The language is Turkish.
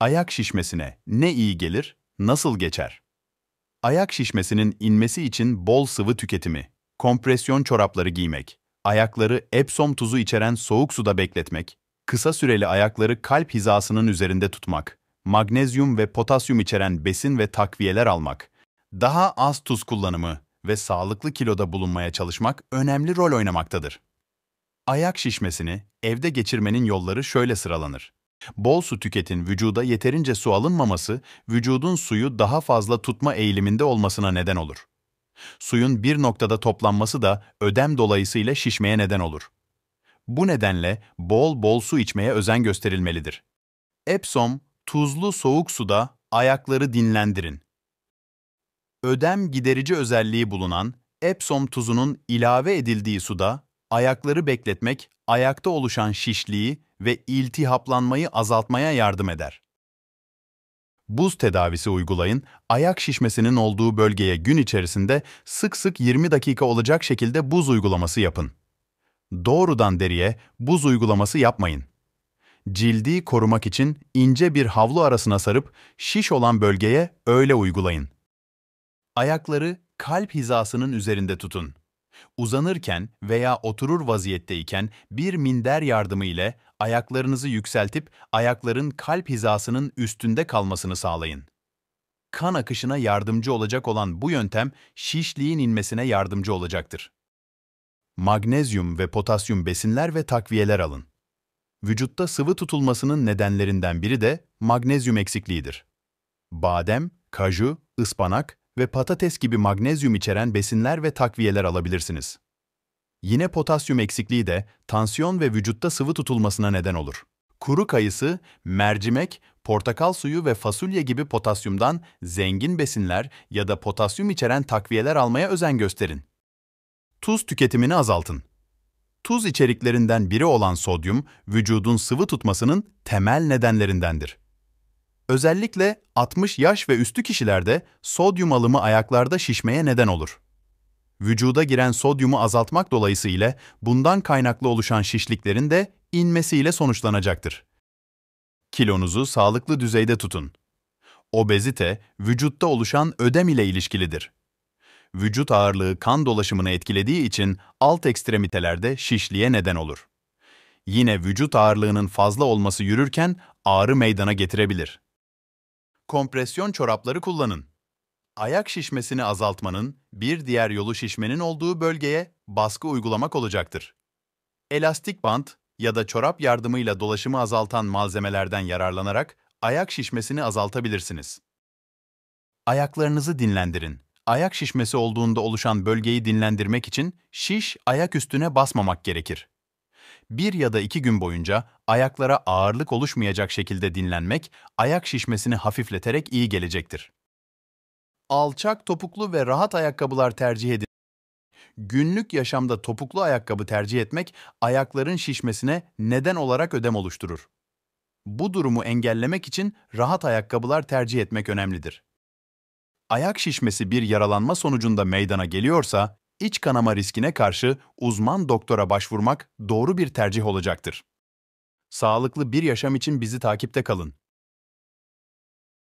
Ayak şişmesine ne iyi gelir, nasıl geçer? Ayak şişmesinin inmesi için bol sıvı tüketimi, kompresyon çorapları giymek, ayakları Epsom tuzu içeren soğuk suda bekletmek, kısa süreli ayakları kalp hizasının üzerinde tutmak, magnezyum ve potasyum içeren besin ve takviyeler almak, daha az tuz kullanımı ve sağlıklı kiloda bulunmaya çalışmak önemli rol oynamaktadır. Ayak şişmesini evde geçirmenin yolları şöyle sıralanır. Bol su tüketin, vücuda yeterince su alınmaması, vücudun suyu daha fazla tutma eğiliminde olmasına neden olur. Suyun bir noktada toplanması da ödem dolayısıyla şişmeye neden olur. Bu nedenle bol bol su içmeye özen gösterilmelidir. Epsom, tuzlu soğuk suda ayakları dinlendirin. Ödem giderici özelliği bulunan Epsom tuzunun ilave edildiği suda Ayakları bekletmek, ayakta oluşan şişliği ve iltihaplanmayı azaltmaya yardım eder. Buz tedavisi uygulayın, ayak şişmesinin olduğu bölgeye gün içerisinde sık sık 20 dakika olacak şekilde buz uygulaması yapın. Doğrudan deriye buz uygulaması yapmayın. Cildi korumak için ince bir havlu arasına sarıp şiş olan bölgeye öyle uygulayın. Ayakları kalp hizasının üzerinde tutun. Uzanırken veya oturur vaziyetteyken bir minder yardımı ile ayaklarınızı yükseltip ayakların kalp hizasının üstünde kalmasını sağlayın. Kan akışına yardımcı olacak olan bu yöntem şişliğin inmesine yardımcı olacaktır. Magnezyum ve potasyum besinler ve takviyeler alın. Vücutta sıvı tutulmasının nedenlerinden biri de magnezyum eksikliğidir. Badem, kaju, ıspanak, ve patates gibi magnezyum içeren besinler ve takviyeler alabilirsiniz. Yine potasyum eksikliği de tansiyon ve vücutta sıvı tutulmasına neden olur. Kuru kayısı, mercimek, portakal suyu ve fasulye gibi potasyumdan zengin besinler ya da potasyum içeren takviyeler almaya özen gösterin. Tuz tüketimini azaltın. Tuz içeriklerinden biri olan sodyum, vücudun sıvı tutmasının temel nedenlerindendir. Özellikle 60 yaş ve üstü kişilerde sodyum alımı ayaklarda şişmeye neden olur. Vücuda giren sodyumu azaltmak dolayısıyla bundan kaynaklı oluşan şişliklerin de inmesiyle sonuçlanacaktır. Kilonuzu sağlıklı düzeyde tutun. Obezite, vücutta oluşan ödem ile ilişkilidir. Vücut ağırlığı kan dolaşımını etkilediği için alt ekstremitelerde şişliğe neden olur. Yine vücut ağırlığının fazla olması yürürken ağrı meydana getirebilir kompresyon çorapları kullanın. Ayak şişmesini azaltmanın bir diğer yolu şişmenin olduğu bölgeye baskı uygulamak olacaktır. Elastik bant ya da çorap yardımıyla dolaşımı azaltan malzemelerden yararlanarak ayak şişmesini azaltabilirsiniz. Ayaklarınızı dinlendirin. Ayak şişmesi olduğunda oluşan bölgeyi dinlendirmek için şiş ayak üstüne basmamak gerekir bir ya da iki gün boyunca ayaklara ağırlık oluşmayacak şekilde dinlenmek, ayak şişmesini hafifleterek iyi gelecektir. Alçak topuklu ve rahat ayakkabılar tercih edin. Günlük yaşamda topuklu ayakkabı tercih etmek, ayakların şişmesine neden olarak ödem oluşturur. Bu durumu engellemek için rahat ayakkabılar tercih etmek önemlidir. Ayak şişmesi bir yaralanma sonucunda meydana geliyorsa, iç kanama riskine karşı uzman doktora başvurmak doğru bir tercih olacaktır. Sağlıklı bir yaşam için bizi takipte kalın.